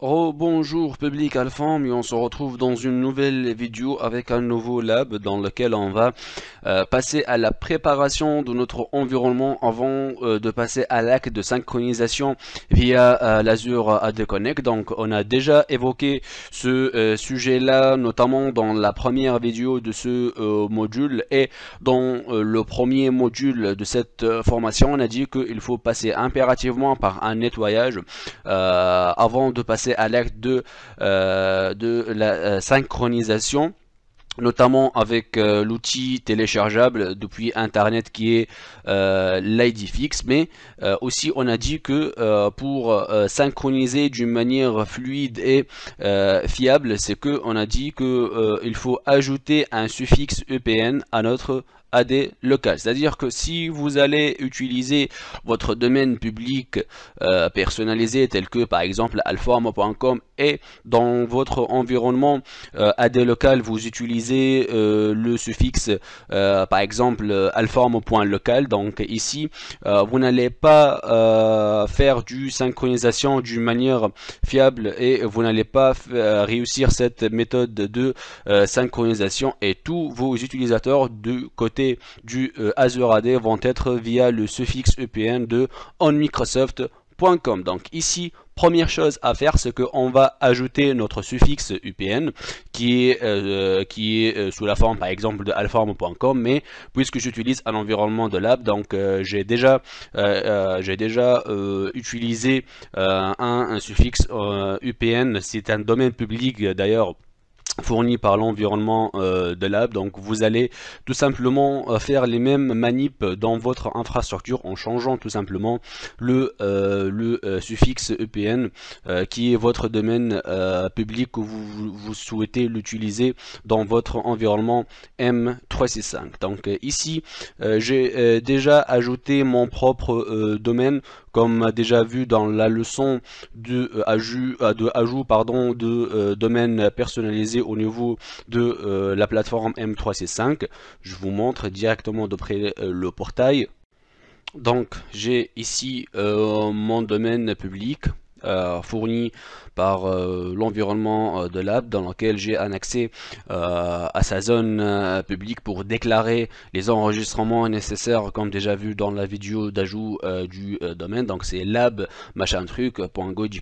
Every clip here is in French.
Oh bonjour public Alpham on se retrouve dans une nouvelle vidéo avec un nouveau lab dans lequel on va euh, passer à la préparation de notre environnement avant euh, de passer à l'acte de synchronisation via l'azur euh, l'Azure AD Connect. Donc on a déjà évoqué ce sujet là notamment dans la première vidéo de ce module et dans le premier module de cette formation on a dit qu'il faut passer impérativement par un nettoyage avant de passer à l'acte de, euh, de la euh, synchronisation notamment avec euh, l'outil téléchargeable depuis internet qui est euh, l'IDFix mais aussi on a dit que pour synchroniser d'une manière fluide et fiable c'est que on a dit que il faut ajouter un suffixe EPN à notre AD des C'est-à-dire que si vous allez utiliser votre domaine public euh, personnalisé tel que par exemple alforme.com et dans votre environnement AD euh, local vous utilisez euh, le suffixe par exemple alform.local. donc ici vous n'allez pas faire du synchronisation d'une manière fiable et vous n'allez pas réussir cette méthode de synchronisation et tous vos utilisateurs du côté du euh, Azure AD vont être via le suffixe UPN de onmicrosoft.com. Donc ici, première chose à faire, c'est qu'on va ajouter notre suffixe UPN qui est, euh, qui est euh, sous la forme par exemple de alform.com mais puisque j'utilise un environnement de lab, donc j'ai déjà, j'ai déjà utilisé un, un, suffixe UPN, c'est un domaine public d'ailleurs fourni par l'environnement euh, de lab. donc vous allez tout simplement euh, faire les mêmes manip dans votre infrastructure en changeant tout simplement le, euh, le suffixe EPN qui est votre domaine public que vous, souhaitez l'utiliser dans votre environnement M365 donc ici j'ai déjà ajouté mon propre domaine comme déjà vu dans la leçon de, euh, ajout, euh, de ajout pardon, de euh, domaine personnalisé au niveau de la plateforme M3C5. Je vous montre directement de près le portail. Donc j'ai ici mon domaine public. Euh, fourni par euh, l'environnement euh, de l'app dans lequel j'ai un accès à sa zone publique pour déclarer les enregistrements nécessaires comme déjà vu dans la vidéo d'ajout du domaine. Donc c'est lab machin Donc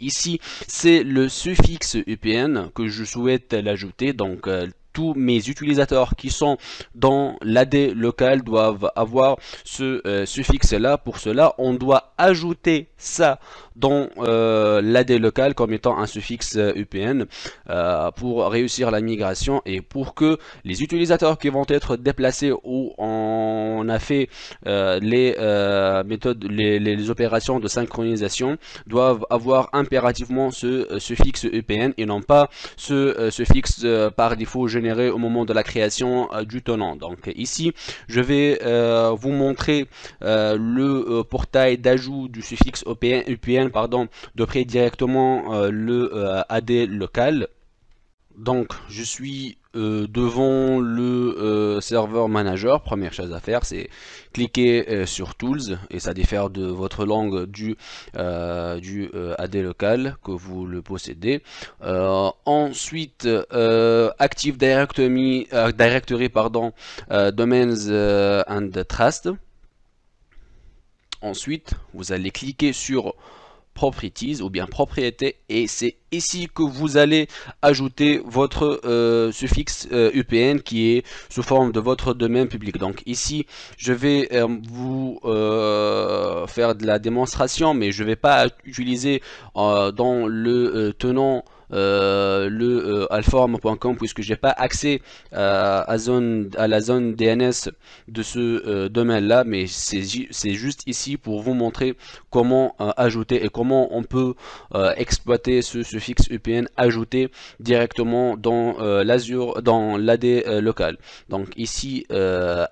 ici c'est le suffixe UPN que je souhaite l'ajouter. Donc tous mes utilisateurs qui sont dans l'AD local doivent avoir ce suffixe euh, là. Pour cela, on doit ajouter ça dans euh, l'AD local comme étant un suffixe UPN euh, pour réussir la migration et pour que les utilisateurs qui vont être déplacés ou en on a fait euh, les euh, méthodes, les, opérations de synchronisation doivent avoir impérativement ce suffixe euh, EPN et non pas ce suffixe par défaut généré au moment de la création du tenant. Donc ici, je vais vous montrer le portail d'ajout du suffixe EPN, e pardon, de près directement le AD local. Donc, je suis euh, devant le euh, serveur manager. Première chose à faire, c'est cliquer euh, sur Tools et ça diffère de votre langue du, du AD local que vous le possédez. ensuite, Active Directory, directory pardon, Domains and Trust. Ensuite, vous allez cliquer sur properties ou bien propriété et c'est ici que vous allez ajouter votre suffixe euh, UPN euh, qui est sous forme de votre domaine public. Donc ici, je vais euh, vous faire de la démonstration, mais je vais pas utiliser dans le tenant euh, le euh, alform.com puisque j'ai pas accès à, zone, à la zone DNS de ce euh, domaine là mais c'est juste ici pour vous montrer comment ajouter et comment on peut exploiter ce suffixe UPN ajouté directement dans l'Azure dans l'AD local donc ici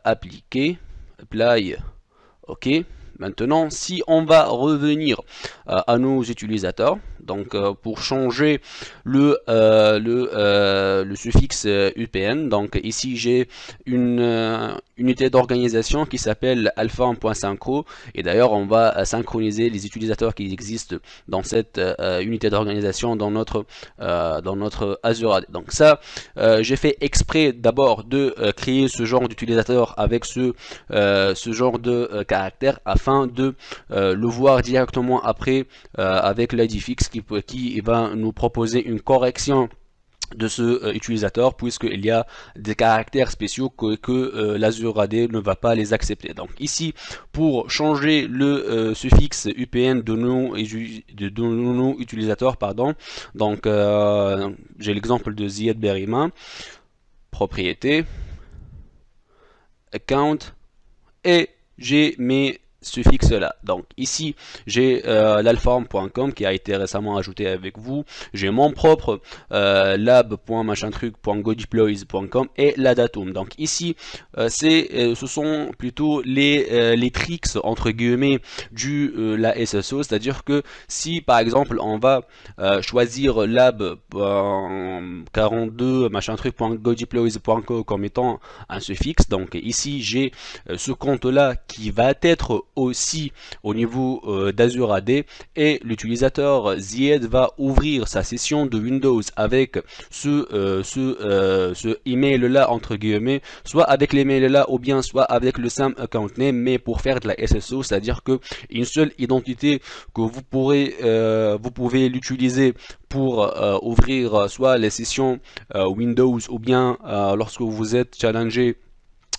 appliquer apply ok Maintenant, si on va revenir euh, à nos utilisateurs, donc euh, pour changer le, euh, suffixe UPN, donc ici j'ai une unité d'organisation qui s'appelle alpha et d'ailleurs on va synchroniser les utilisateurs qui existent dans cette unité d'organisation dans notre dans notre Azure AD. Donc ça, j'ai fait exprès d'abord de créer ce genre d'utilisateur avec ce, ce genre de caractère afin de euh, le voir directement après euh, avec fixe qui, qui va eh ben, nous proposer une correction de ce euh, utilisateur puisqu'il y a des caractères spéciaux que, que l'Azure AD ne va pas les accepter. Donc ici, pour changer le suffixe UPN de nos, de utilisateurs, pardon, donc j'ai l'exemple de Ziad propriété, account, et j'ai mes suffixe-là. Donc ici, j'ai euh, qui a été récemment ajouté avec vous. J'ai mon propre euh, et la datum. Donc ici, euh, c'est, euh, ce sont plutôt les, euh, les tricks entre guillemets du la SSO. C'est-à-dire que si par exemple on va choisir lab42 machin comme étant un suffixe, donc ici j'ai ce compte là qui va être aussi au niveau euh, d'Azure AD et l'utilisateur Zied va ouvrir sa session de Windows avec ce, euh, ce, euh, ce email là entre guillemets, soit avec l'email là ou bien soit avec le SAM account name, mais pour faire de la SSO, c'est-à-dire que une seule identité que vous pourrez vous pouvez l'utiliser pour ouvrir soit les sessions Windows ou bien lorsque vous êtes challengé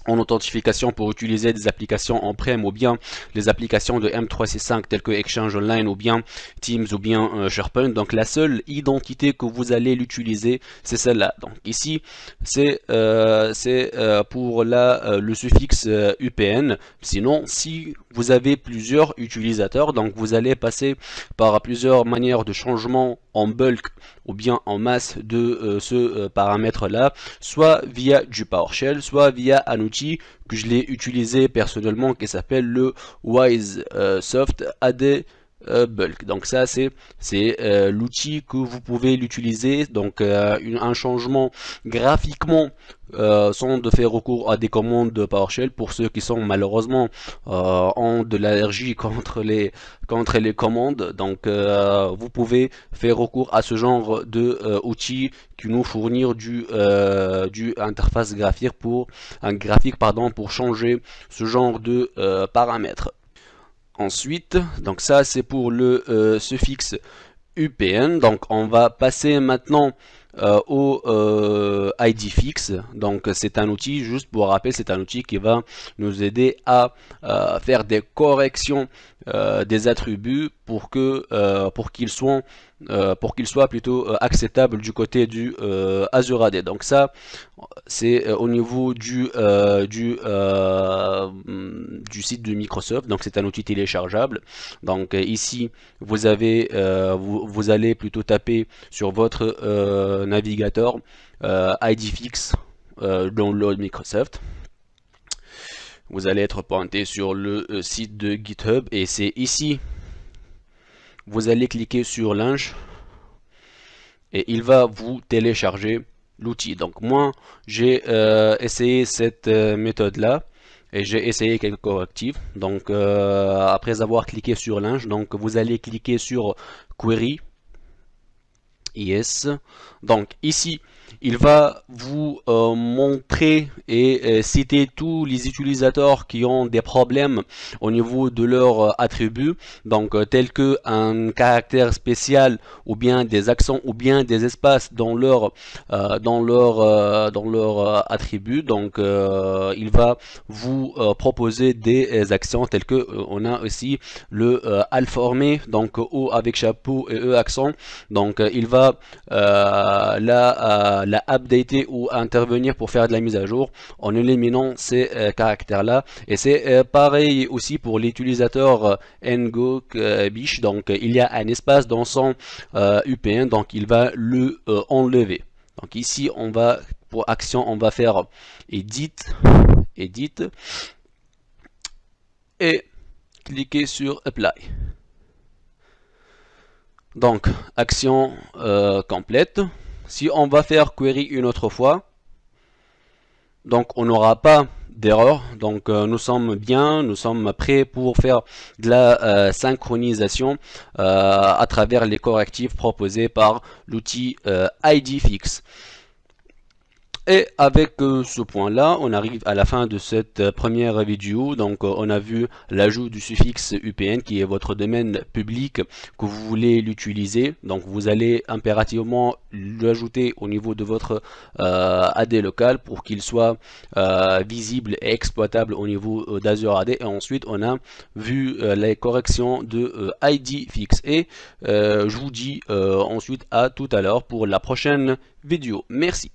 en authentification pour utiliser des applications en prem ou bien les applications de m c 3 5 telles que Exchange Online ou bien Teams ou bien euh, SharePoint. Donc la seule identité que vous allez l'utiliser, c'est celle-là. Donc ici, c'est euh, euh, pour la, le suffixe UPN. Sinon, si vous avez plusieurs utilisateurs, donc vous allez passer par plusieurs manières de changement en bulk ou bien en masse de euh, ce euh, paramètre là soit via du PowerShell soit via un outil que je l'ai utilisé personnellement qui s'appelle le Wise euh, Soft AD euh, bulk. Donc ça c'est c'est euh, l'outil que vous pouvez l'utiliser. Donc euh, un changement graphiquement sans de faire recours à des commandes de PowerShell pour ceux qui sont malheureusement en ont de l'allergie contre les contre les commandes donc vous pouvez faire recours à ce genre de outils qui nous fournir du du interface graphique pour un graphique pardon pour changer ce genre de paramètres Ensuite, donc ça c'est pour le euh, suffixe UPN. Donc on va passer maintenant euh, au euh, idfix », fixe. Donc c'est un outil, juste pour rappeler, c'est un outil qui va nous aider à faire des corrections euh, des attributs pour que euh, pour qu'ils soient euh, pour qu'ils soient plutôt acceptables du côté du Azure AD. Donc ça c'est au niveau du du du site de Microsoft. Donc c'est un outil téléchargeable. Donc ici vous avez vous, vous, allez plutôt taper sur votre navigateur idfix download Microsoft vous allez être pointé sur le euh, site de GitHub et c'est ici. Vous allez cliquer sur linge et il va vous télécharger l'outil. Donc moi, j'ai euh, essayé cette euh, méthode-là et j'ai essayé quelques correctifs. Donc après avoir cliqué sur linge, donc vous allez cliquer sur query. Yes. Donc ici, il va vous euh, montrer et euh, citer tous les utilisateurs qui ont des problèmes au niveau de leurs euh, attributs, donc tel tels que un caractère spécial ou bien des accents ou bien des espaces dans leur dans leur dans leur attribut. Donc il va vous proposer des accents tels que on a aussi le formé donc O avec chapeau et E accent. Donc il va là la updater ou intervenir pour faire de la mise à jour en éliminant ces euh, caractères là et c'est euh, pareil aussi pour l'utilisateur euh, ngo bish donc il y a un espace dans son UPN donc il va le enlever donc ici on va pour action on va faire edit edit et cliquer sur apply donc action complète si on va faire query une autre fois, donc on n'aura pas d'erreur. Donc euh, nous sommes bien, nous sommes prêts pour faire de la euh, synchronisation euh, à travers les correctifs proposés par l'outil IDFix. Et avec euh, ce point-là, on arrive à la fin de cette euh, première vidéo. Donc, euh, on a vu l'ajout du suffixe UPN qui est votre domaine public que vous voulez l'utiliser. Donc, vous allez impérativement l'ajouter au niveau de votre AD local pour qu'il soit visible et exploitable au niveau d'Azure AD. Et ensuite, on a vu les corrections de ID fixe. Et je vous dis ensuite à tout à l'heure pour la prochaine vidéo. Merci.